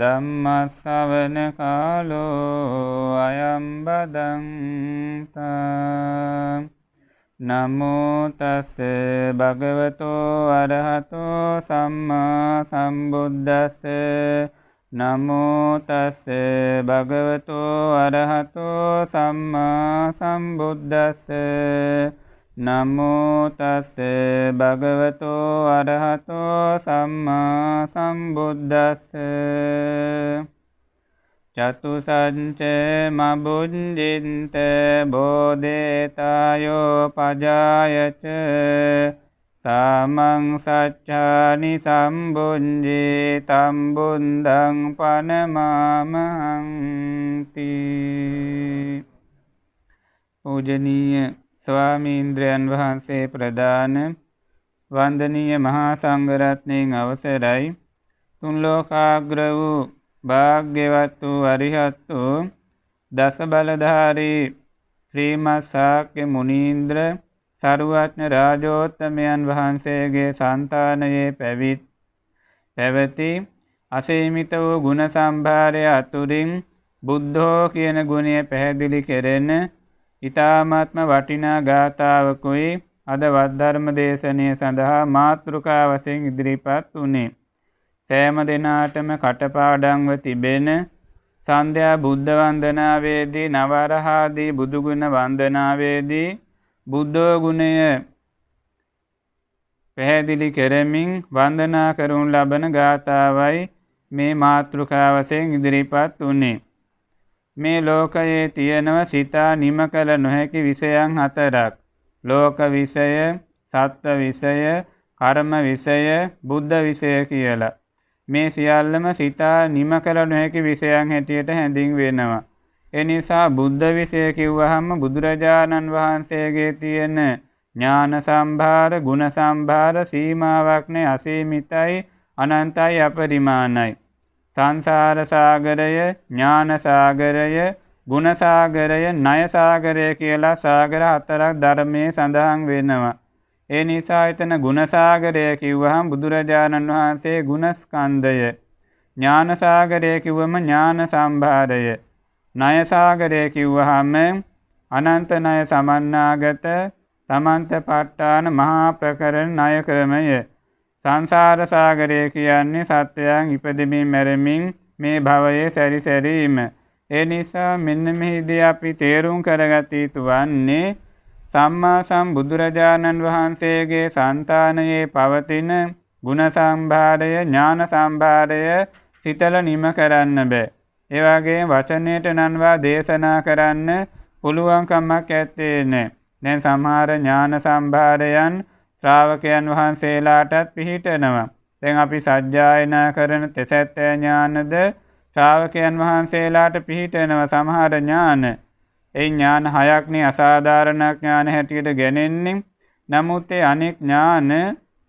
ධම්මස්සවන කාලෝ අයම්බදන්තා නමෝතස්ස භගවතෝ අරහතෝ සම්මා සම්බුද්ධස්ස නමෝතස්ස භගවතෝ අරහතෝ සම්මා සම්බුද්ධස්සේ නමෝ තස්ස භගවතෝ අරහතෝ සම්මා සම්බුද්දස්ස චතුසංච මබුඤ්ජින්ත බෝධේතායෝ පජායච සාමං සච්ඡානි සම්බුඤ්ජේ තම්බුන්දං පනමාමහන්ති පූජනීය ස්වාමීන්ද්‍රයන් වහන්සේ ප්‍රධාන වන්දනීය මහා සංඝරත්නයෙන් අවසරයි තුන් ලෝකාග්‍ර වූ භාග්‍යවත් වූ අරිහත් වූ දස බලධාරී ශ්‍රීමත් ශාක්‍ය මුනීන්ද්‍ර සරුවත්න රාජෝත්තමයන් වහන්සේගේ సంతානයේ පැවිත් පැවති අසීමිත වූ ගුණ සම්භාරය අතුරින් බුද්ධෝ කියන ගුණය පැහැදිලි කෙරෙන ඊ타මාත්ම වටිනා ගාථාවකුයි අද වද්ධර්ම දේශනය සඳහා මාතෘකා වශයෙන් ඉදිරිපත් වුණේ. සෑම දිනාටම කටපාඩම්ව තිබෙන සන්ධ්‍යා බුද්ධ වන්දනාවේදී නවරහාදී බුදුගුණ වන්දනාවේදී බුද්ධෝ ගුණය පැහැදිලි කරමින් වන්දනා කරුන් ලබන ගාථාවයි මේ මාතෘකා වශයෙන් ඉදිරිපත් වුණේ. මේ ලෝකයේ තියෙනව සිතා නිම කළ නොහැකි විෂයන් හතරක්. ලෝක විෂය, සත්ත්ව විෂය, කර්ම විෂය, බුද්ධ විෂය කියලා. මේ සියල්ලම සිතා නිම කළ නොහැකි විෂයන් හැටියට හැඳින් වෙනවා. එනිසා බුද්ධ විෂය කිව්වහම බුදුරජාණන් වහන්සේගේ තියෙන ඥාන සම්භාර, ගුණ සම්භාර සීමාවක් නෑ අසීමිතයි, අනන්තයි අපරිමාණයි. සංසාර සාගරය, ඥාන සාගරය, ගුණ සාගරය, ණය සාගරය කියලා සාගර හතරක් ධර්මයේ සඳහන් වෙනවා. ඒ නිසා එතන ගුණ සාගරය කිව්වහම බුදුරජාණන් වහන්සේ ගුණස්කන්ධය ඥාන සාගරය කිව්වම ඥාන සම්භාරය ණය සාගරය කිව්වහම අනන්ත ණය සමන්නාගත සමන්ත ප ဋ ාණ මහා ප්‍රකරණ ණය ක්‍රමය සංසාර සාගරය කියන්නේ සත්වයන් ඉපදෙමින් මැරෙමින් මේ භවයේ සැරිසැරීම. ඒ නිසා මෙන්න මෙහිදී අපි තේරුම් කරගත යුතු වන්නේ සම්මා සම්බුදුරජාණන් වහන්සේගේ సంతානයේ පවතින ගුණ සම්භාරය ඥාන සම්භාරය සිතල නිම කරන්න බෑ. ඒ වගේම වචනයට නන්වා දේශනා කරන්න පුළුවන්කමක් ඇත්තේ නැහැ. දැන් සමහර ඥාන සම්භාරයන් ශ්‍රාවකයන් වහන්සේලාටත් පිහිටනවා. දැන් අපි සජ්ජායනා කරන තෙසැත්තෑ ඥානද ශ්‍රාවකයන් වහන්සේලාට පිහිටනවා සමහර ඥාන. ඒ ඥාන හයක්නේ අසාධාරණඥාන හැටියට ගැනෙන්නේ. නමුත් ඒ අනෙක් ඥාන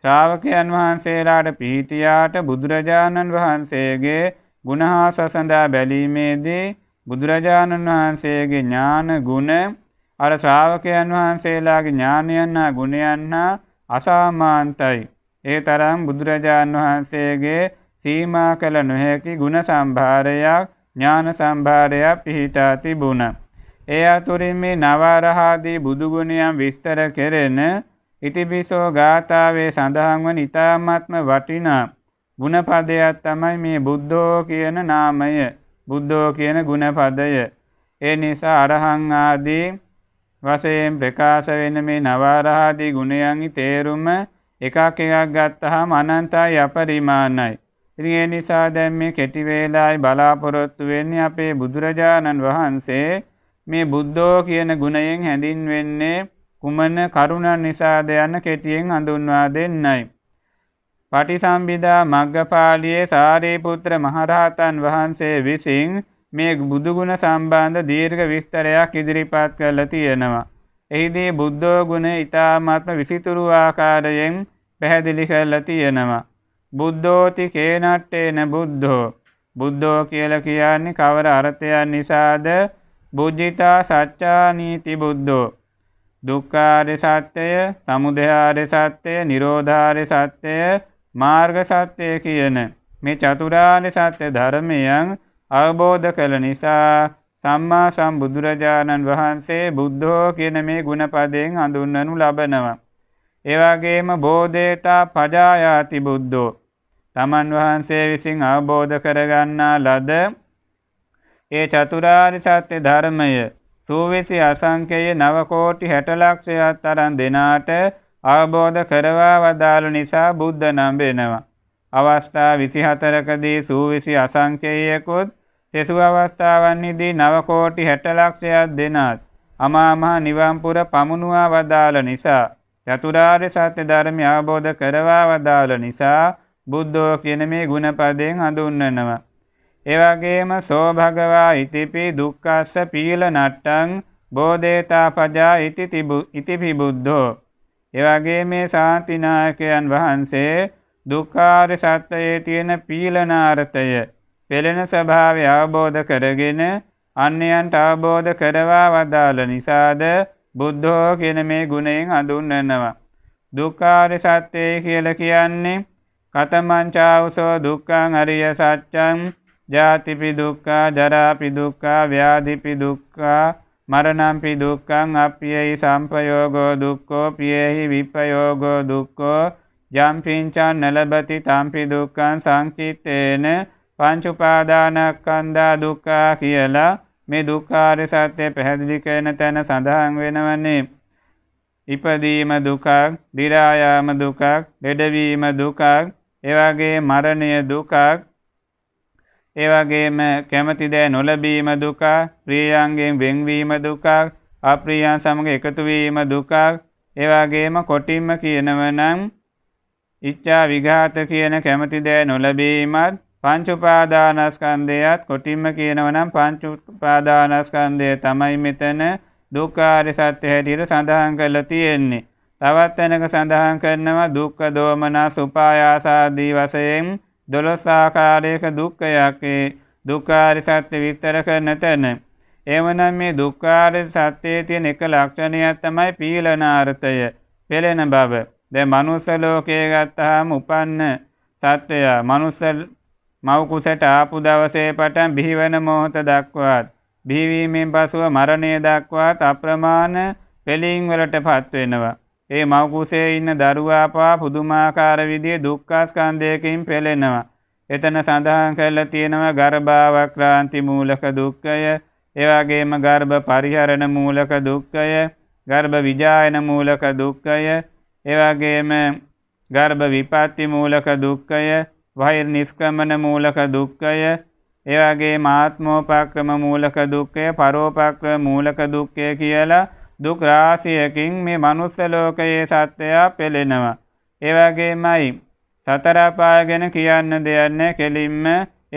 ශ්‍රාවකයන් වහන්සේලාට පිහිටියාට බුදුරජාණන් වහන්සේගේ ගුණහා සසඳා බැලීමේදී බුදුරජාණන් වහන්සේගේ ඥාන ගුණ අර ශ්‍රාවකයන් වහන්සේලාගේ ඥානයන් හා ගුණයන් හා අසාමාන්තයි. ඒ තරම් බුදුරජාණන් වහන්සේගේ සීමා කළ නොහැකි ගුණ සම්භාරයක් ඥාන සම්භාරයක් පිහිටා තිබුණ. ඒ අතුරින් මේ නවාරහාදී බුදුගුණයම් විස්තර කෙරෙන ඉතිබිසෝ ගාථාවේ සඳහන් වන ඉතාමත්ම වටිනා ගුණපදයක් තමයි මේ බුද්ධෝ කියන නාමය බුද්ධෝ කියන ගුණපදය. ඒ නිසා අරහං ආදී වසයෙන් ප්‍රකාශ වෙන මේ නවාරහාදී ගුණයන්ගි තේරුම එකක් එකක් ගත්තහම අනන්තයි අපරිමාණයි. ඉතින් ඒ නිසා දැන් මේ කෙටි වේලායි බලාපොරොත්තු වෙන්නේ අපේ බුදුරජාණන් වහන්සේ මේ බුද්ධෝ කියන ගුණයෙන් හැඳින්වෙන්නේ කුමන කරුණන් නිසාද යන කෙටියෙන් හඳුන්වා දෙන්නයි. පටිසම්භිදා මග්ගපාලියේ සාරිපුත්‍ර මහරහතන් වහන්සේ විසින් මේ බුදුගුණ සම්බන්ධ දීර්ඝ විස්තරයක් ඉදිරිපත් කරලා තියෙනවා. එහිදී බුද්ධෝ ගුණ ඊ타මාත්ම විසිතුරු ආකාරයෙන් පැහැදිලි කරලා තියෙනවා. බුද්ධෝති කේනට්ටේන බුද්ධෝ බුද්ධෝ කියලා කියන්නේ කවර අර්ථයන් නිසාද? බුද්ධිතා සත්‍යා නීති බුද්ධෝ දුක්ඛාරය සත්‍යය, සමුදයාරය සත්‍යය, නිරෝධාරය සත්‍යය, මාර්ග සත්‍යය කියන මේ චතුරාර්ය සත්‍ය ධර්මයන් අවබෝධ කළ නිසා සම්මා සම්බුදුරජාණන් වහන්සේ බුද්ධෝ කියන මේ ගුණපදයෙන් හඳුන්වනු ලබනවා. එවාගේම බෝධේතා පජායාති බුද්ධෝ. තමන් වහන්සේ විසින් අවබෝධ කරගන්නා ලද ඒ චතුරාරි සත්‍ය ධර්මය සූවිසි අසංකයේ නවකෝටි හැටලක්ෂයක් තරන් දෙනාට අවබෝධ කරවා වදාළ නිසා බුද්ධ නම් වෙනවා. අවස්ථා විසිහතරකදී සූවිසි අසංකේයකුත් සෙසු අවස්ථාවන්හිදී නවකෝටි හැටලක්ෂයක් දෙනත් අමාමහා නිවම්පුර පමුණුවා වදාළ නිසා චතුරාර්ය සත්‍ය ධර්මය අවබෝධ කරවා වදාළ නිසා බුද්ධෝ කියන මේ ගුණපදයෙන් හඳුන්වනවා. එවැගේම සෝ භගවා ඉතිපි දුක්ඛස්ස පීල නට්ටං බෝධේතාපජා ඉතිපි බුද්ධෝ. එවැගේ මේ ශාන්තිනායකයන් වහන්සේ දුකාර සත්‍යයේ තියෙන පීලනාර්ථය පෙළෙන ස්වභාවය අවබෝධ කරගෙන අන්‍යයන්ට අවබෝධ කරවා වදාළ නිසාද බුද්ධෝ කියන මේ ගුණයෙන් හඳුන්වනවා. දුකාර සත්‍යය කියල කියන්නේ කතමංචාවසෝ දුක්කං අරිය සච්චං ජාතිපි දුක්කා ජරාපි දුක්කා ව්‍යාධිපි දුක්කා මරණම්පි දුක්කං අපියෙහි සම්පයෝගෝ දුක්කෝ පියෙහි විප්පයෝගෝ දුක්කෝ යම්පිංචන් නලබති තම්පි දුක්කන් සංකිත්තේන පංචුපාදානක්කන්දා දුක්කා කියලා මේ දුක්කාරි සත්‍යය පැහැදිලි කරන තැන සඳහන් වෙනවන්නේ. ඉපදීම දුකක් දිරායාම දුකක් ලෙඩවීම දුකක් එවගේ මරණය දුකක් ඒවගේම කැමතිදෑ නොලබීම දුකක් ප්‍රියන්ගෙන් වෙංවීම දුකක් අප්‍රියන් සමඟ එකතුවීම දුකක් ඒවාගේම කොටින්ම කියනවනම් ඉච්ඡා විඝාත කියන කැමති දෑ නොලැබීමත් පංච උපාදානස්කන්ධයත් කොටින්ම කියනවනම් පංච උපාදානස්කන්ධය තමයි මෙතන දුක්ඛාරි සත්‍ය හැටියට සඳහන් කරලා තියෙන්නේ. තවත් තැනක සඳහන් කරනවා දුක්ඛ දෝමනස් උපායාස ආදී වශයෙන් 12 ආකාරයක දුක්ඛයක් ඒ දුක්ඛාරි සත්‍ය විස්තර කරන තැන. එවනම් මේ දුක්ඛාරි සත්‍යයේ තියෙන එක ලක්ෂණයක් තමයි පීලනාර්ථය, පෙළෙන බව. දැන් මනුස්ස ලෝකයේ ගත්තාම උපන්න සත්වයා මනුස්ස මව් කුසට ආපු දවසේ පටන් බිහිවන මොහොත දක්වාත් බිහිවීමෙන් පසුව මරණය දක්වාත් අප්‍රමාණ පෙළීම් වලටපත් වෙනවා. ඒ මව් කුසේ ඉන්න දරුවා පවා පුදුමාකාර විදිහේ දුක්ඛස්කන්ධයකින් පෙළෙනවා. එතන සඳහන් කරලා තියෙනවා ගර්භාවක්‍රාන්ති මූලක දුක්ඛය, ඒ වගේම ගර්භ පරිහරණ මූලක දුක්ඛය, ගර්භ විජායන මූලක දුක්ඛය, එවාගේම ගර්භ විපත්ති මූලක දුක්ඛය වෛර් නිස්කමන මූලක දුක්ඛය එවාගේ මාත්මෝපක්‍රම මූලක දුක්ඛය පරෝපක්‍රම මූලක දුක්ඛය කියලා දුක් රාශියකින් මේ මනුස්ස ලෝකයේ සත්‍යය පෙළෙනවා. ඒ වගේමයි සතර අපාය ගැන කියන්න දෙයක් නැහැ. කෙලින්ම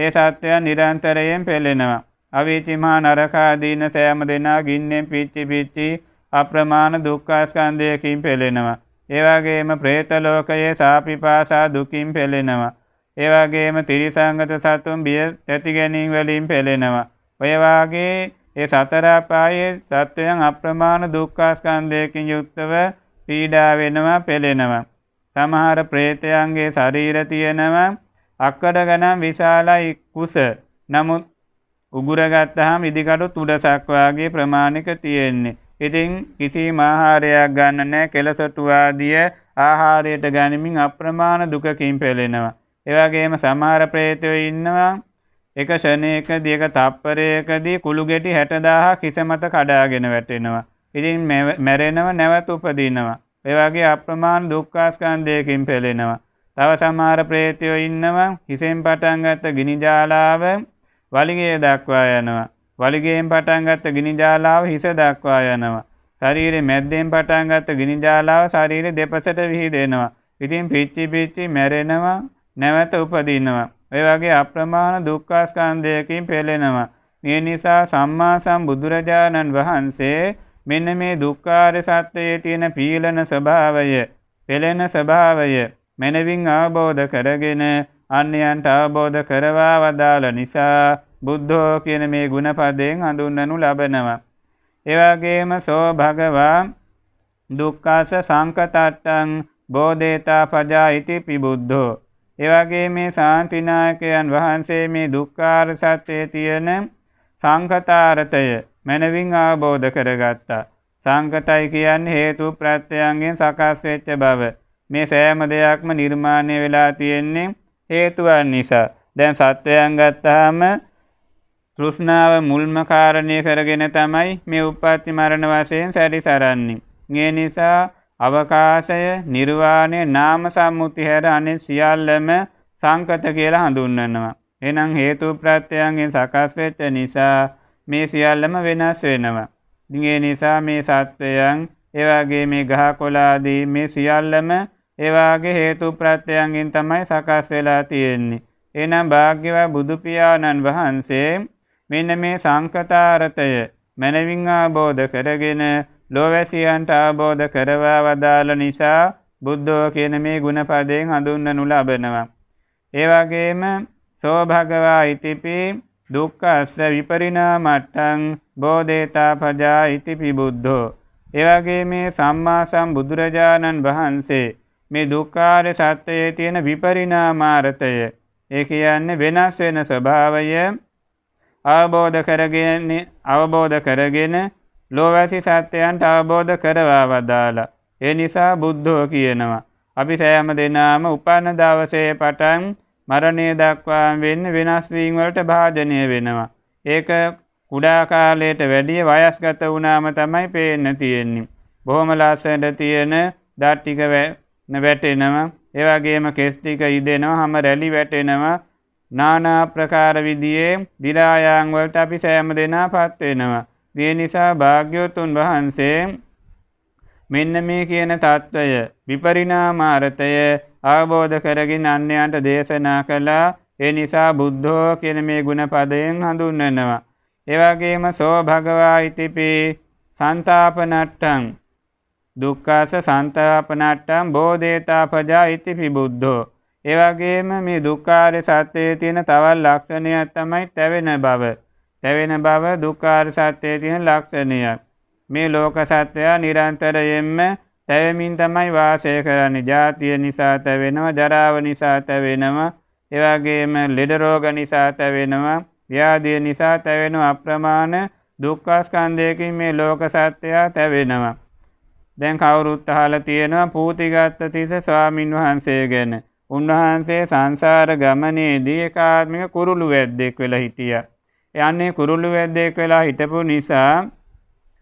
ඒ සත්‍යය නිරන්තරයෙන් පෙළෙනවා. අවීචිමා නරකාදීන සෑම දෙනා ගින්නෙන් පිච්චි පිච්චි අප්‍රමාණ දුක්ඛ ස්කන්ධයකින් පෙළෙනවා. ඒවාගේම ප්‍රේතලෝකයේ සාපිපාසා දුකින් පෙළෙනවා. ඒවාගේම තිරිසංගත සතුන් බිය ඇතිගැනින් වලින් පෙළෙනවා. ඔයවාගේ ඒ සතරාපායේ සත්වයන් අප්‍රමාණ දුක්කාස්කන්දයකින් යුක්තව පීඩා වෙනවා පෙළෙනවා. සමහර ප්‍රේතයන්ගේ ශරීර තියෙනවා අක්කඩ ගනම් විශාලයි කුස නමුත් උගුරගත්තහම ඉදිකටු තුඩසක්වාගේ ප්‍රමාණික තියෙන්නේ. ඉතින් කිසිම ආහාරයක් ගන්න නැහැ කෙලසොටු ආදිය ආහාරයට ගනිමින් අප්‍රමාණ දුකකින් පෙළෙනවා. ඒ වගේම සමහර ප්‍රේතයෝ ඉන්නවා එක ෂණයකදී එක තප්පරයකදී කුළු ගෙඩි 60000 කිසමත කඩාගෙන වැටෙනවා. ඉතින් මැරෙනව නැවත උපදිනවා. ඒ වගේ අප්‍රමාණ දුක්ඛාස්කන්ධයකින් පෙළෙනවා. තව සමහර ප්‍රේතයෝ ඉන්නවා හිසෙන් පටන් ගත්ත ගිනි ජාලාව වලිගය දක්වා යනවා. වලිගෙන් පටන්ගත්ත ගිනිජාලාව හිස දක්වා යනවා. ශරීරෙ මැද්දෙන් පටන්ගත්ත ගිනිජාලාව ශරීරෙ දෙපසට විහිදෙනවා. ඉතින් පිච්චි පිච්චි මැරෙනවා නැවත උපදිනවා. ඔය වගේ අප්‍රමාණ දුක්ඛාස්කන්ධයකින් පෙළෙනවා. මේ නිසා සම්මා සම්බුදුරජාණන් වහන්සේ මෙන්න මේ දුක්ඛාර සත්‍යයේ තියෙන පීලන ස්වභාවය, පෙළෙන ස්වභාවය මනවින් අවබෝධ කරගෙන අන්‍යයන්ට අවබෝධ කරවා වදාළ නිසා බුද්ධෝ කියන මේ ගුණපදයෙන් හඳුන්වනු ලබනවා. එවාගේම සෝ භගවා දුක්කාස සංකතට්ටං බෝධේතා පජා ඉති පිබුද්ධෝ. එවගේ මේ සාන්තිනායකයන් වහන්සේ මේ දුක්කාර සත්‍යයේ තියෙන සංකතාරතය මැනවින් ආබෝධ කරගත්තා. සංකතයි කියන් හේතු ප්‍රත්‍යයන්ගෙන් සකස් වෙච්ච බව. මේ සෑම දෙයක්ම නිර්මාණය වෙලා තියෙන්නේ හේතුවන් නිසා. දැන් සත්වයන් ගත්තාම තෘෂ්ණාව මුල්ම කාරණය කරගෙන තමයි මේ උප්පත්ති මරණ වශයෙන් සැරිසරන්නේ. මේ නිසා අවකාශය, නිර්වාණය, නාම සම්මුති හැර අනිත් සියල්ලම සංකත කියලා හඳුන්වනවා. එහෙනම් හේතු ප්‍රත්‍යයන්ගෙන් සකස් වෙච්ච නිසා මේ සියල්ලම වෙනස් වෙනවා. ඒ නිසා මේ සත්වයන්, ඒ වගේ මේ ගහකොළ ආදී මේ සියල්ලම ඒ වගේ හේතු ප්‍රත්‍යයන්ගෙන් තමයි සකස් වෙලා තියෙන්නේ. එහෙනම් භාග්‍යවත් බුදු පියාණන් වහන්සේ මෙන්න මේ සංකතාරතය මැනවින් ආબોධ කරගෙන ලෝවැසියන්ට ආબોධ කරවා වදාළ නිසා බුද්ධෝ කියන මේ ගුණපදයෙන් හඳුන්වනු ලබනවා. ඒ වගේම සෝ භගවා ඉතිපි දුක්ඛස්ස විපරිණාමට්ටං බෝධේතා පජා ඉතිපි බුද්ධෝ. ඒ වගේ මේ සම්මා සම්බුදුරජාණන් වහන්සේ මේ දුක්ඛාර සත්‍යයේ තියෙන විපරිණාමාර්ථය ඒ කියන්නේ වෙනස් වෙන ස්වභාවය අවබෝධ කරගෙන අවබෝධ කරගෙන ලෝවැසි සත්‍යයන්ට අවබෝධ කරවා වදාලා. ඒ නිසා බුද්ධෝ කියනවා. අපි සෑම දෙනාම උපන්න දවසේ පටන් මරණය දක්වා වෙන්න වෙනස් වීම වලට භාජනය වෙනවා. ඒක කුඩා කාලයට වැඩිය වයස්ගත වුණාම තමයි පේන්න තියෙන්නේ. බොහොම ලස්සනට තියෙන දත් ටික වැටෙනවා. ඒ වගේම කෙස් ටික ඉදෙනවා, හැම රැලි වැටෙනවා. නානා ප්‍රකාර විදියේ දිලායාංවලට අපි සෑම දෙනා පත්වෙනවා. දිය නිසා භාග්‍යවතුන් වහන්සේ මෙන්න මේ කියන තත්ත්වය විපරිණාමාර්ථය අවබෝධ කරගෙන අන්‍යයන්ට දේශනා කළා. ඒ නිසා බුද්ධෝ කියන මේ ගුණපදයෙන් හඳුන්වනවා. ඒ වගේම සෝ භගවා ඉතිපි සන්තාපනට්ඨං දුක්ඛාස සන්තාපනට්ඨං බෝධේතාපජා ඉතිපි බුද්ධෝ ඒවගේම මේ දුක්කාර සත්‍යයේ තියෙන තවල් ලක්ෂණයක් තමයි තැවෙන බව. තැවෙන බව දුක්කාර සත්‍යයේ තියෙන ලක්ෂණයක්. මේ ලෝක සත්‍යයා නිරන්තරයෙන්ම තැවමින් තමයි වාසය කරන්නේ. ජාතිය නිසා තැවෙනවා, ජරාව නිසා තැවෙනවා, එවැගේම ලෙඩ රෝග නිසා තැවෙනවා, ව්‍යාධිය නිසා තැවෙනවා අප්‍රමාණ දුක්ඛස්කන්ධයකින් මේ ලෝක සත්‍යයා තැවෙනවා. දැන් කවුරුත් අහලා තියෙනවා පූතිගත්ත තිස්ස ස්වාමින් වහන්සේ ගැන. උන්වහන්සේ සංසාර ගමනේදී එකාත්මික කුරුළු වැද්දෙක් වෙලා හිටිය. යන්නේ කුරුළු වැද්දෙක් වෙලා හිටපු නිසා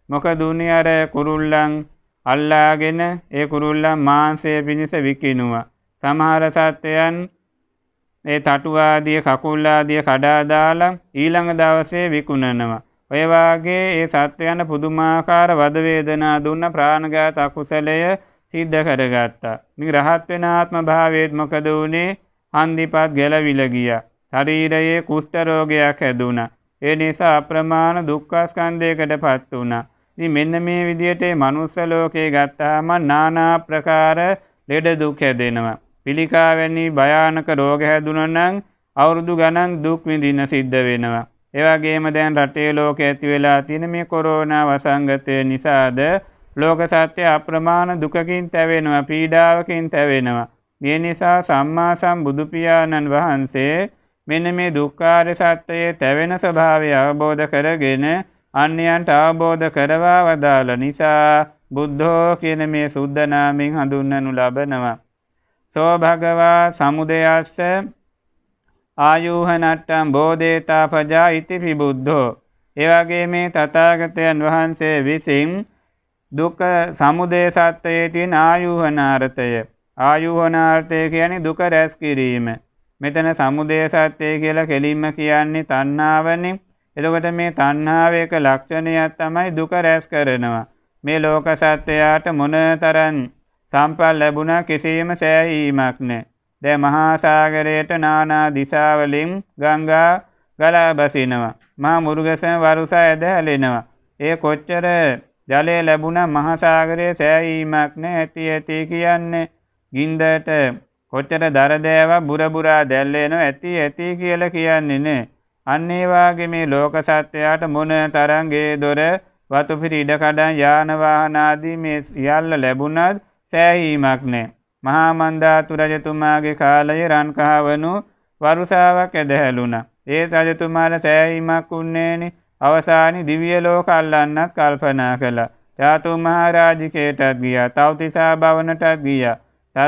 මොක දුන්නේ අර කුරුල්ලන් අල්ලාගෙන ඒ කුරුල්ලන් මාංශය පිණිස විකිනවා. සමහර සත්වයන් ඒ තටුවාදිය කකුල්ලාදිය කඩාදාලා ඊළඟ දවසේ විකුණනවා. ඔයවාගේ ඒ සත්වයන්න පුදුමාකාර වදවේදනා දුන්න ප්‍රාණගාත අකුසලය සිද්ධ කරගත්තා. ඉතින් රහත් වෙන ආත්ම භාවයේත් මොකද වුනේ? හන්දිපත් ගැලවිලා ගියා. ශරීරයේ කුෂ්ඨ රෝගයක් හැදුණා. ඒ නිසා අප්‍රමාණ දුක්ඛ ස්කන්ධයකටපත් වුණා. ඉතින් මෙන්න මේ විදිහට මේ මනුස්ස ලෝකේ ගත්තාම নানা ප්‍රකාර ලෙඩ දුක් හැදෙනවා. පිළිකා වැනි භයානක රෝග හැදුණා නම් අවුරුදු ගණන් දුක් විඳින්න සිද්ධ වෙනවා. ඒ වගේම දැන් රටේ ලෝකේ ඇති වෙලා තියෙන මේ කොරෝනා වසංගතය නිසාද ලෝක සත්‍ය අප්‍රමාණ දුකකින් තැවෙනවා පීඩාවකින් තැවෙනවා. ඒ නිසා සම්මා සම්බුදුපියාණන් වහන්සේ මෙන්න මේ දුක්ඛාර සත්‍යයේ තැවෙන ස්වභාවය අවබෝධ කරගෙන අන්‍යයන්ට අවබෝධ කරවා වදාළ නිසා බුද්ධෝ කියන මේ සුද්ධ නාමයෙන් හඳුන්වනු ලබනවා. සෝ භගවා සමුදයස්ස ආයුහනට්ටම් බෝධේතා පජා ඉතිපි බුද්ධෝ. එවගේ මේ තථාගතයන් වහන්සේ විසින් දුක සමුදේ සත්‍යයේ තියෙන ආයුහනාර්ථය ආයුහනාර්ථය කියන්නේ දුක රැස් කිරීම මෙතන සමුදේ සත්‍යය කියලා කෙලින්ම කියන්නේ තණ්හාවනේ එතකොට මේ තණ්හාවේක ලක්ෂණයක් තමයි දුක රැස් කරනවා මේ ලෝක සත්‍යයට මොනතරම් සම්පල් ලැබුණා කිසියම් සෑහීමක් නැහැ දැන් මහා සාගරයට නානා දිශාවලින් ගංගා ගලා බසිනවා මහා මුරුගසෙන් වරුසා ඇදහැලෙනවා ඒ කොච්චර ජලය ලැබුණ මහසාගරය සෑහීමක් නෑ ඇති ඇති කියන්නේ ගින්දට කොච්චර දරදෑව බුරබුරා දැල්ලේනො ඇති ඇති කියල කියන්නේ නේ. අන්නේවාගේ මේ ලෝක සත්‍යයාට මොන තරන්ගේ දොර වතුපිරි ඉඩකඩන් යානවාහනාදී මේ යල්ල ලැබුණත් සෑහීමක් නෑ. මහාමන්ධාතු රජතුමාගේ කාලය රන්කහවනු වරුසාවක් ඇදහැලුණ. ඒ රජතුමාට සෑහීමක් උන්නේනි අවසානි දිවිය ලෝක අල්ලන්නත් කල්පනා කළා. ජාතු මහරාජිකයටත් ගියා. තවතිසා භවනටත් ගියා.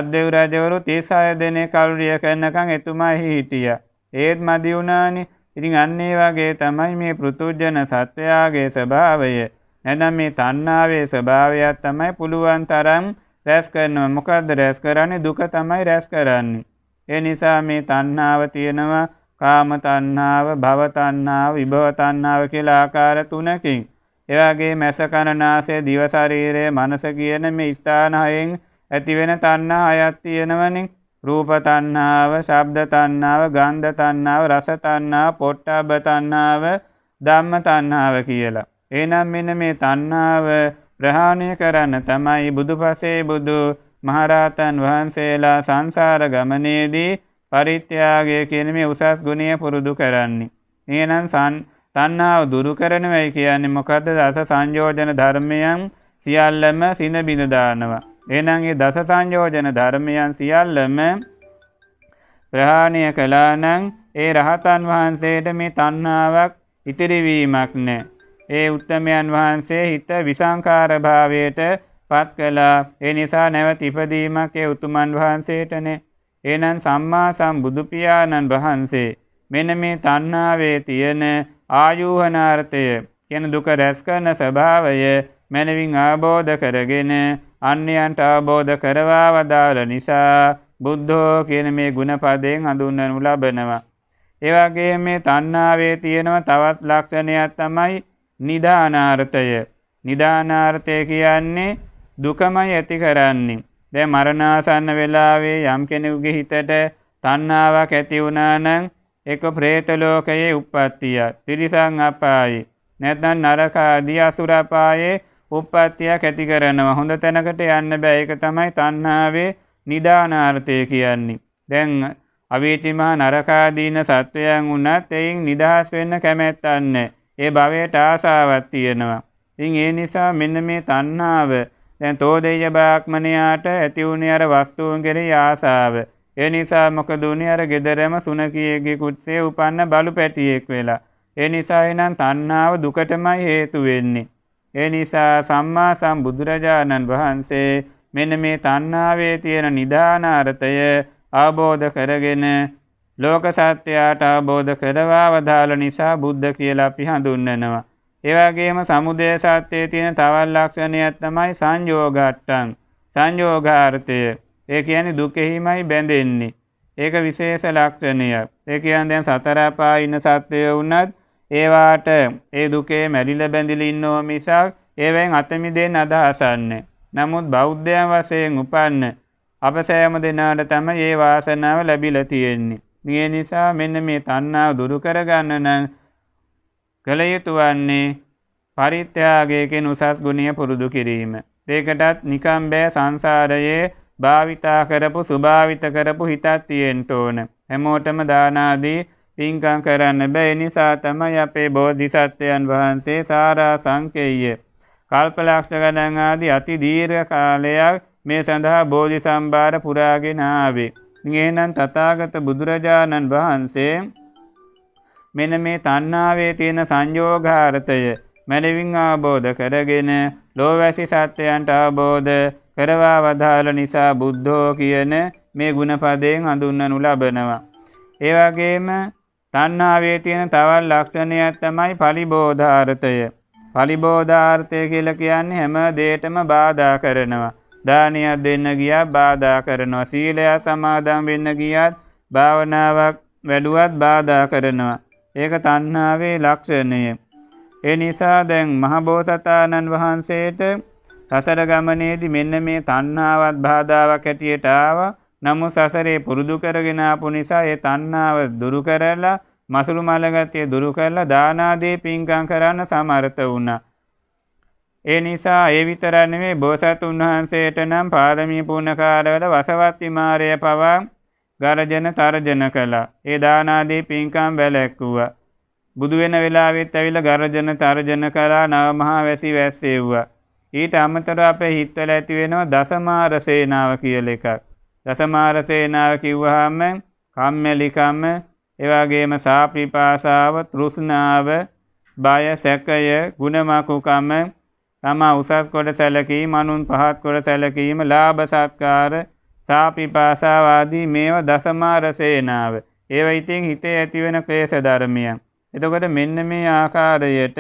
සද්දේව් රජවරු 36 දෙනෙක් කල්රිය කරනකම් එතුමා හිටියා. ඒත් මදි වුණානේ. ඉතින් අන්න ඒ වගේ තමයි මේ පෘතුජන සත්වයාගේ ස්වභාවය. නැත්නම් මේ තණ්හාවේ ස්වභාවයක් තමයි පුළුවන් තරම් රැස් කරනවා. මොකද්ද රැස් කරන්නේ? දුක තමයි රැස් කරන්නේ. ඒ නිසා මේ තණ්හාව තියෙනවා කාමතන්නාව භවතන්නාව විභවතන්නාව කියලා ආකාර තුනකින්. එවාගේ මැස කණනාසේ දිවශරීරය මනස කියන මේ ස්ථානහයෙන් ඇතිවෙන තන්නා අයත් තියෙනවනින් රූපතන්නාව ශබ්දතන්නාව ගන්ධතන්නාව රසතන්නා පොට්ටබ තන්නාව ධම්ම තන්නාව කියලා. ඒනම් මෙන මේ තන්නාව ප්‍රහාණය කරන්න තමයි බුදු පසේ බුදු මහරාතන් වහන්සේලා සංසාර ගමනේදී පරිත්‍යාගය කියන මේ උසස් ගුණය පුරුදු කරන්නේ. එහෙනම් සන් තණ්හාව දුරු කරනවයි කියන්නේ මොකද්ද? දස සංයෝජන ධර්මයන් සියල්ලම සින බිඳ දානවා. එහෙනම් මේ දස සංයෝජන ධර්මයන් සියල්ලම ප්‍රහාණය කළා නම් ඒ රහතන් වහන්සේට මේ තණ්හාවක් ඉතිරි වීමක් නැහැ. ඒ උත්තමයන් වහන්සේ හිත විසංකාර භාවයට පත් කළා. ඒ නිසා නැවත ඉපදීමක් ඒ උතුමන් වහන්සේටනේ. එහෙනම් සම්මා සම්බුදු පියාණන් වහන්සේ මෙන්න මේ තණ්හාවේ තියෙන ආයෝහනාර්ථය කියන දුක රැස් කරන ස්වභාවය මනවින් ආબોධ කරගෙන අන්‍යයන්ට ආબોධ කරවා වදාළ නිසා බුද්ධෝ කියන මේ ಗುಣපදයෙන් හඳුන්වනු ලබනවා. ඒ වගේම මේ තණ්හාවේ තියෙනව තවත් ලක්ෂණයක් තමයි නිදානාර්ථය. නිදානාර්ථය කියන්නේ දුකමයි ඇති කරන්නේ. දැ මරණාසන්න වෙලාවේ යම් කෙනෙකුගේ හිතට තණ්හාවක් ඇති වුණානම් එක പ്രേත ලෝකයේ උප්පත්තිය තිරිසන් අපායේ නැත්නම් නරක ආදී අසුර අපායේ උප්පත්තියක් ඇති කරනවා හොඳ තැනකට යන්න බෑ ඒක තමයි තණ්හාවේ නිදානාර්ථය කියන්නේ දැන් අවීචි මහ නරකාදීන සත්වයන් වුණත් එයින් නිදහස් වෙන්න කැමැත්තක් නැහැ ඒ භවයට ආසාවක් තියෙනවා ඉතින් ඒ නිසා මෙන්න මේ තණ්හාව දැන් තෝදේය බ්‍රාහ්මණයාට ඇති වුණේ අර වස්තුන් කෙරෙහි ආසාව. ඒ නිසා මොකද උනේ අර gederema සුනකියගේ කුත්සේ උපන්න බලු පැටියෙක් වෙලා. ඒ නිසා එනම් තණ්හාව දුකටමයි හේතු වෙන්නේ. ඒ නිසා සම්මා සම්බුදුරජාණන් වහන්සේ මෙන්න මේ තණ්හාවේ තියෙන නිදානාර්ථය අවබෝධ කරගෙන ලෝක සත්‍යයට අවබෝධ කරවා වදාළ නිසා බුද්ධ කියලා අපි හඳුන්වනවා. ඒවගේම සමුදය සත්‍යයේ තියෙන තවල් ලක්ෂණයක් තමයි සංයෝගට්ටන් සංයෝගාර්ථය ඒ කියන්නේ දුකෙහිමයි බැඳෙන්නේ. ඒක විශේෂ ලක්ෂණය. ඒ කියන්නේ දැන් සතර අපා ඉන්න සත්වය වුණත් ඒවාට ඒ දුකේ මැරිලා බැඳිලා ඉන්නව මිසක් ඒවෙන් අත මිදෙන්න අදහසන්නේ. නමුත් බෞද්ධයන් වශයෙන් උපන්න අප සෑම දෙනාට තමයි ඒ වාසනාව ලැබිලා තියෙන්නේ. මේ නිසා මෙන්න මේ තණ්හාව දුරු කරගන්න නම් කළ යුතු වන්නේ පරිත්‍යාගයකෙන් උසස් ගුණය පුරුදු කිරීම. දෙකටත් නිකම් බෑ සංසාරයේ භාවිතා කරපු සුභාවිත කරපු හිතක් තියෙන්න ඕන. හැමෝටම දානාදී පින්කම් කරන්න බෑ. නිසා තමයි අපේ බෝධිසත්වයන් වහන්සේ සාරා සංකේය කල්පලක්ෂ ගණන් ආදී අති දීර්ඝ කාලයක් මේ සඳහා බෝධි සම්භාර පුරාගෙන ආවේ. එහෙනම් තථාගත බුදුරජාණන් වහන්සේ මෙන මේ තණ්හාවේ තියෙන සංයෝගාර්ථය මැනවින් ආબોධ කරගෙන ලෝවැසි සත්‍යයන්ට ආબોධ කරවා වදාළ නිසා බුද්ධෝ කියන මේ ಗುಣපදයෙන් හඳුන්වනු ලබනවා. ඒ වගේම තණ්හාවේ තියෙන තවත් ලක්ෂණයක් තමයි පලිබෝධාර්ථය. පලිබෝධාර්ථය කියලා කියන්නේ හැම දෙයකටම බාධා කරනවා. දානයක් දෙන්න ගියත් බාධා කරනවා. සීලය සමාදන් වෙන්න ගියත් භාවනාවක් වැඩුවත් බාධා කරනවා. ඒක තණ්හාවේ ලක්ෂණය. ඒ නිසා දැන් මහබෝසතාණන් වහන්සේට සසර ගමනේදී මෙන්න මේ තණ්හාවත් බාධාවක් ඇටියට ආවා. නමුත් සසරේ පුරුදු කරගෙන ආපු නිසා ඒ තණ්හාව දුරු කරලා මසුළු මලගතිය දුරු කරලා දාන ආදී පින්කම් කරන්න සමර්ථ වුණා. ඒ නිසා ඒ විතරක් නෙමෙයි බෝසත් උන්වහන්සේට නම් පාරමී පුණ්‍ය කාලවල වසවත් විමාරය පවා ගරජන තර්ජන කළා. ඒ දානාදී පින්කම් වැළැක්වුවා. බුදු වෙන වෙලාවෙත් ඇවිල්ලා ගරජන තර්ජන කළා නව මහා වැසි වැස්සෙව්වා. ඊට අමතරව අපේ හිතවල ඇති වෙනවා දසමාර සේනාව කියලා එකක්. දසමාර සේනාව කිව්වහම කම්මැලිකම, ඒ වගේම සාපිපාසාව, තෘෂ්ණාව, බය, සැකය, ගුණමකුකම, තමා උසස් කොට සැලකීම, අනුන් පහත් කොට සැලකීම, ලාභ සත්කාර සාපිපාසාවාදී මේව දසමාරසේනාව. ඒව ඉතින් හිතේ ඇතිවෙන ක්ලේශ ධර්මියන්. එතකොට මෙන්න මේ ආකාරයට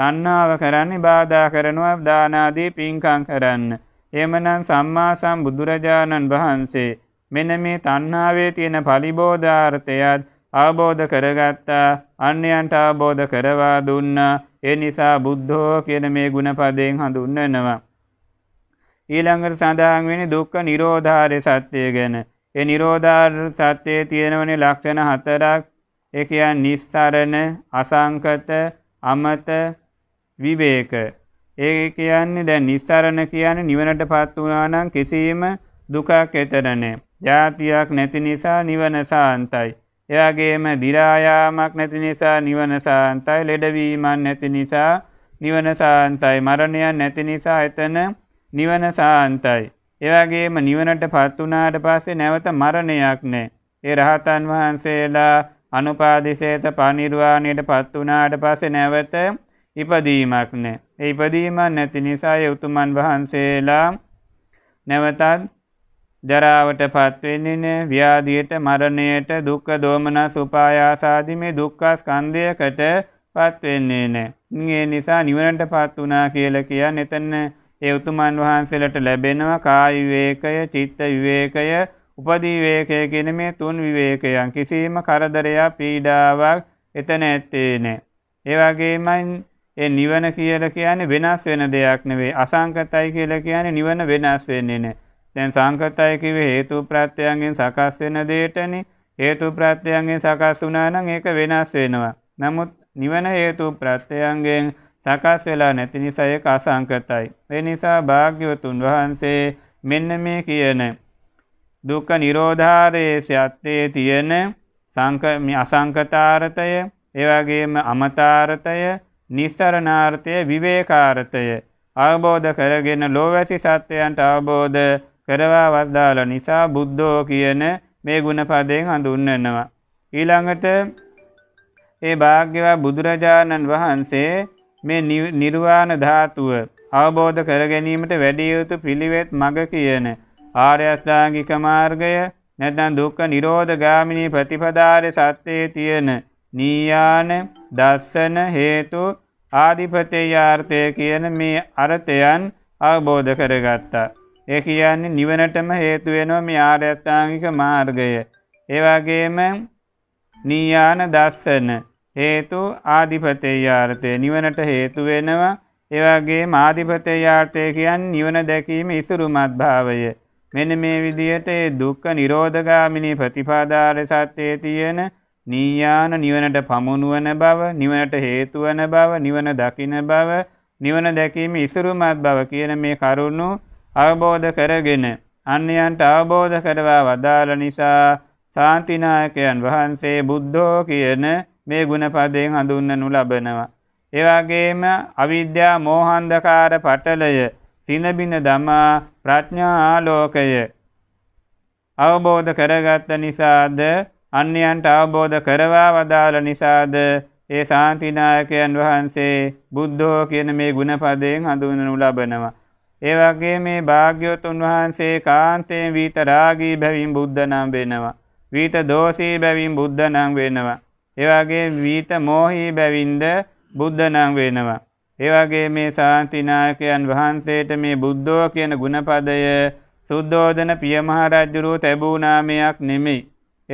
තණ්හාව කරන්නේ බාධා කරනවා දානාදී පින්කම් කරන්න. එමනම් සම්මා සම්බුදුරජාණන් වහන්සේ මෙන්න මේ තණ්හාවේ තියෙන පරිබෝධාර්ථයත් අවබෝධ කරගත්තා අන්‍යයන්ට අවබෝධ කරවා දුන්නා ඒ නිසා බුද්ධෝ කියන මේ ගුණපදයෙන් හඳුන්වනවා ඊළඟට සඳහන් වෙන දුක්ඛ නිරෝධාරය සත්‍යය ගැන. ඒ නිරෝධාර සත්‍යයේ තියෙනවනේ ලක්ෂණ හතරක්. ඒ කියන්නේ නිස්සරණ, අසංකත, අමත, විවේක. ඒ කියන්නේ දැන් නිස්සරණ කියන්නේ නිවනටපත් වුණා නම් කිසියම් දුකක් ඇතර නැහැ. ජාතියක් නැති නිසා නිවන සාන්තයි. එයාගේම දිරායාමක් නැති නිසා නිවන සාන්තයි ලෙඩවීමක් නැති නිසා නිවන සාන්තයි මරණයක් නැති නිසා එතන නිවන සාන්තයි. එවැගේම නිවනට පත් වනාට පස්සේ නැවත මරණයක් නෑ. ඒ රහතන් වහන්සේලා අනුපාදිසේත පනිර්වාණයට පත් වනාට පස්සේ නැවත ඉපදීමක් නෑ. ඒ ඉපදීමක් නැති නිසා උතුමන් වහන්සේලා නැවතත් ජරාවට පත්වෙන්නේ ව්‍යාදියට මරණයට දුක්ක දෝමන සුපායාසාදි මේ දුක්කාස්කන්ධයකට පත්වෙන්නේ නෑ. ඒ නිසා නිවනට පත් වනා කියල කියා නෙතන්න ඒ උතුමන් වහන්සේලට ලැබෙනවා කාය විවේකය, චිත්ත විවේකය, උපදී විවේකය කියන මේ තුන් විවේකයන් කිසිම කරදරයක් පීඩාවක් එතන ඇත්තේ නැහැ. ඒ වගේමයි ඒ නිවන කියලා කියන්නේ වෙනස් වෙන දෙයක් නෙවෙයි. අසංකතයි කියලා කියන්නේ නිවන වෙනස් වෙන්නේ නැහැ. දැන් සංකතයි කිව්වේ හේතු ප්‍රත්‍යයෙන් සකස් වෙන දෙයටනේ. හේතු ප්‍රත්‍යයෙන් සකස් වුණා නම් ඒක වෙනස් වෙනවා. නමුත් නිවන හේතු ප්‍රත්‍යයෙන් සකස් වෙලා නැති නිසා ඒක අසංකතයි. ඒ නිසා භාග්‍යවතුන් වහන්සේ මෙන්න මේ කියන දුක්ඛ නිරෝධාරයේ සත්‍යයේ තියෙන සංක අසංකතාරතය, ඒ වගේම අමතාරතය, නිස්සරණාර්ථය, විවේකාර්ථය අවබෝධ කරගෙන ලෝවැසි සත්‍යයන්ට අවබෝධ කරවා වස්දාල නිසා බුද්ධෝ කියන මේ ගුණපදයෙන් හඳුන්වනවා. ඊළඟට ඒ භාග්‍යවත් බුදුරජාණන් වහන්සේ මේ නිර්වාණ ධාතුව අවබෝධ කරගැනීමට වැඩිය යුතු පිළිවෙත් මඟ කියන ආර්යස්ථාංගික මාර්ගය නැත්නම් දුක්ඛ නිරෝධ ගාමිනී ප්‍රතිපදාරේ සත්‍යයේ තියෙන නීයාන දස්සන හේතු ආධිපතේයාර්ථය කියන මේ අර්ථයන් අවබෝධ කරගත්තා. ඒ කියන්නේ නිවනටම හේතු වෙනවා මේ ආර්ය අෂ්ටාංගික මාර්ගය. ඒ වගේම නීයාන දස්සන හේතු ආධිපතේයාර්ථය නිවනට හේතු වෙනවා එවගේ මාධිපතේයාර්ථය කියන් නිවන දැකීම ඉසුරුමත් භාවය මෙන මේ විදියට ඒ දුක්ඛ නිරෝධගාමිනී ප්‍රතිපාදාර සත්‍යයේ තියෙන නීයාන නිවනට පමුණුවන බව නිවනට හේතුවන බව නිවන දකින බව නිවන දැකීම ඉසුරුමත් බව කියන මේ කරුණු අවබෝධ කරගෙන අන්‍යයන්ට අවබෝධ කරවා වදාළ නිසා සාන්තිනායකයන් වහන්සේ බුද්ධෝ කියන මේ ගුණපදයෙන් හඳුන්නනු ලබනවා. එවාගේම අවිද්‍යා මෝහන්දකාර පටලය සිනබින දමා ප්‍රඥාආලෝකය. අවබෝධ කරගත්ත නිසාද අන්‍යයන්ට අවබෝධ කරවා වදාළ නිසාද ඒ සාන්තිනායකයන් වහන්සේ බුද්ධෝ කියන මේ ගුණපදයෙන් හඳුන්නනු ලබනවා. ඒවගේ මේ භාග්‍යවතුන් වහන්සේ කාන්තයෙන් වීත රාගී බැවින් බුද්ධ නම් වෙනවා. වීත දෝසී බැවින් බුද්ධ නම් වෙනවා. ඒවාගේ වීත මෝහි බැවින්ද බුද්ධනං වෙනවා. ඒවගේ මේ සාන්තිනායකයන් වහන්සේට මේ බුද්ධෝ කියන ගුණපදය සුද්ධෝදන පියමහරජ්ජුරුව තැබූනාමයක් නෙමෙයි.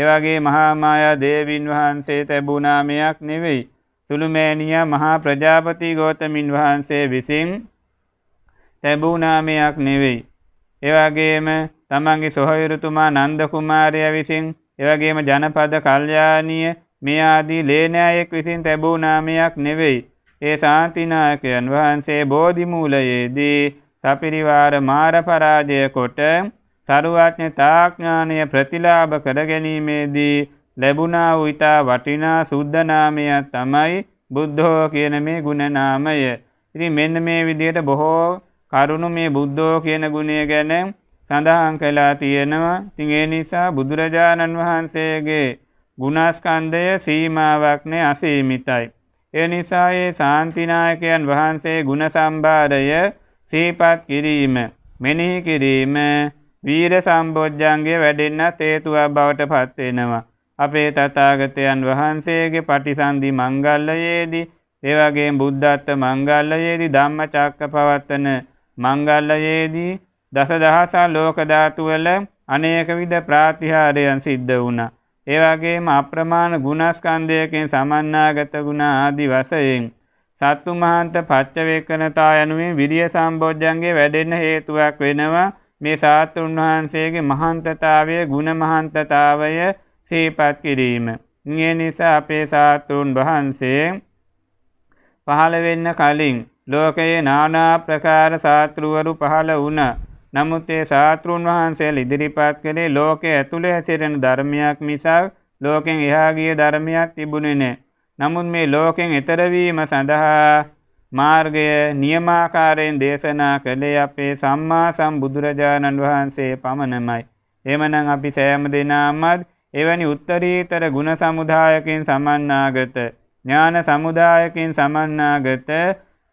ඒවගේ මහාමායා දේවින් වහන්සේ තැබූනාමයක් නෙවෙයි. සුළුමෑනිය මහා ප්‍රජාපති ගෝතමින් වහන්සේ විසින් තැබූනාමයක් නෙවෙයි. ඒවගේම තමන්ගේ සොහයුරුතුමා නන්ද කුමාරය විසින් එවගේම ජනපද කල්යාණීය මේ ආදී ලේනෑයෙක් විසින් තැබූ නාමයක් නෙවෙයි. ඒ ශාන්තිනායකයන් වහන්සේ බෝධිමූලයේදී සපිරිවාර මාර පරාජය කොට සරුවඥ තාඥානය ප්‍රතිලාභ කර ගැනීමේදී ලැබුණා වූ ඊතා වටිනා සුද්ධ නාමය තමයි බුද්ධෝ කියන මේ ගුණ නාමය. ඉතින් මෙන්න මේ විදිහට බොහෝ කරුණු මේ බුද්ධෝ කියන ගුණය ගැන සඳහන් කළා තියෙනවා. ඉතින් ඒ නිසා බුදුරජාණන් වහන්සේගේ ගුණස්කන්ධය සීමාවක්නේ අසීමිතයි. ඒ නිසා ඒ ශාන්තිනායකයන් වහන්සේ ගුණ සම්භාරය සීපත් කිරීම මෙනෙහි කිරීම වීර සම්බෝජ්ජන්ගේ වැඩෙන්නත් හේතුවක් බවට පත් වෙනවා. අපේ තථාගතයන් වහන්සේගේ පටිසන්ධි මංගල්‍යයේදී ඒ වගේම බුද්ධත්ව මංගල්‍යයේදී ධම්මචක්ක පවත්තන මංගල්‍යයේදී දසදහසක් ලෝක ධාතු වල අනේක විද ප්‍රාතිහාරයන් සිද්ධ වුණා. ඒවාගේම අප්‍රමාණ ගුණස්කන්ධයකෙන් සමන්නාගත ගුණ ආදි වසයෙන් සත්තු මහන්ත පච්චවේකනතා යනුවෙන් විරිය සම්බෝජ්ජන්ගේ වැඩෙන්න හේතුවක් වෙනවා මේ සාතුන් වහන්සේගේ මහන්තතාවය ගුණ මහන්තතාවය සීපත් කිරීම. ඒ නිසා අපේ සාතුන් වහන්සේ පහළ වෙන්න කලින් ලෝකයේ නානා ප්‍රකාර සාතෘවරු පහළ වුණා. නමුත් ඒ ශාතෘන් වහන්සේල ඉදිරිපත් කළේ ලෝකයේ ඇතුළේ හැසිරෙන ධර්මයක් මිසක් ලෝකෙන් එහා ගිය ධර්මයක් තිබුණේ නැහැ. නමුත් මේ ලෝකෙන් ඈතර වීම සඳහා මාර්ගය නියමාකාරයෙන් දේශනා කළේ අපේ සම්මා සම්බුදුරජාණන් වහන්සේ පමණමයි. එමනම් අපි සෑම දිනාමත් එවැනි උත්තරීතර ගුණ සමුදායකින් සමන්නාගත ඥාන සමුදායකින් සමන්නාගත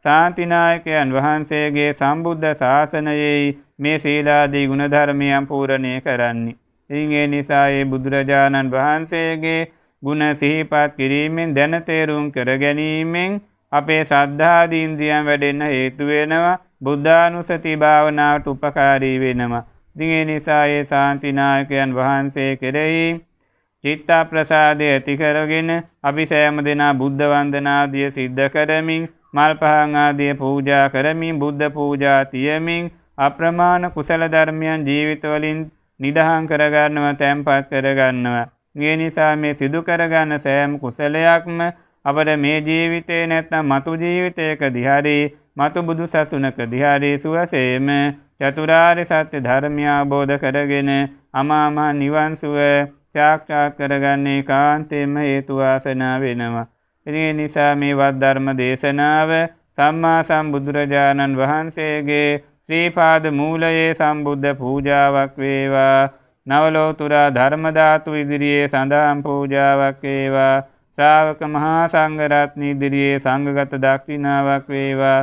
සාන්තිනායකයන් වහන්සේගේ සම්බුද්ධ ශාසනයේ මේ සීලාදී ගුණධර්මයම් පූරණය කරන්නේ. ඉන් ඒ නිසා ඒ බුදුරජාණන් වහන්සේගේ ගුණ සිහිපත් කිරීමෙන් දැන තේරුම් කර ගැනීමෙන් අපේ ශ්‍රද්ධාදී ඉන්ද්‍රියන් වැඩෙන්න හේතු වෙනවා බුද්ධානුසති භාවනාවට උපකාරී වෙනවා. ඉතින් ඒ නිසා ඒ ශාන්තිනායකයන් වහන්සේ කෙරෙහි චිත්ත ප්‍රසාදය ඇති කරගෙන අපි සෑම දෙනා බුද්ධ වන්දනාදිය සිද්ධ කරමින් මල් පහන් ආදිය පූජා කරමින් බුද්ධ පූජා තියමින් අප්‍රමාණ කුසල ධර්මයන් ජීවිතවලින් නිදහන් කරගන්නවා තැන්පත් කරගන්නවා. මේ නිසා මේ සිදු කරගන්න සෑම කුසලයක්ම අපට මේ ජීවිතේ නැත්නම් මතු ජීවිතයක දිහරි මතු බුදු සසුනක දිහරි සුවසේම චතුරාර්ය සත්‍ය ධර්මය අවබෝධ කරගෙන අමාමහ නිවන් සුව සාක්ෂාත් කරගන්නේ කාන්තේම හේතු වාසනා වෙනවා. ඒ නිසා මේ වත් ධර්ම දේශනාව සම්මා සම්බුදුරජාණන් වහන්සේගේ ශ්‍රීපාද මූලයේ සම්බුද්ධ පූජාවක් වේවා නවලෝතුරා ධර්මධාතු ඉදිරියේ සඳහම් පූජාවක් වේවා ශ්‍රාවක මහා සංඝරත්න ඉදිරියේ සංඝගත දක්ෂිනාවක් වේවා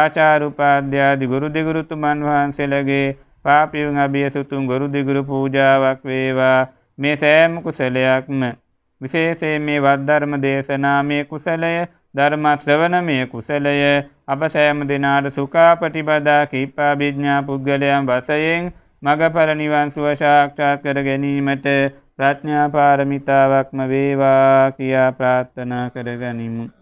ආචාරුපාද්‍යාදි ගුරු දිගුරුතුමන් වහන්සේලගේ පාපියුන් අභියසුතුන් ගුරු දිගුරු පූජාවක් වේවා මේ සෑම කුසලයක්ම විශේෂයෙන් මේ වද්ධර්ම දේශනා මේ කුසලය ධර්ම ශ්‍රවණමය කුසලය අප සෑම දෙනාට සුඛාපටිපදා කීපාභිඥා පුද්ගලයන් වශයෙන් මගඵල නිවන් සුව සාක්ෂාත් කර ගැනීමට ප්‍රඥා පාරමිතාවක්ම වේවා කියා ප්‍රාර්ථනා කරගනිමු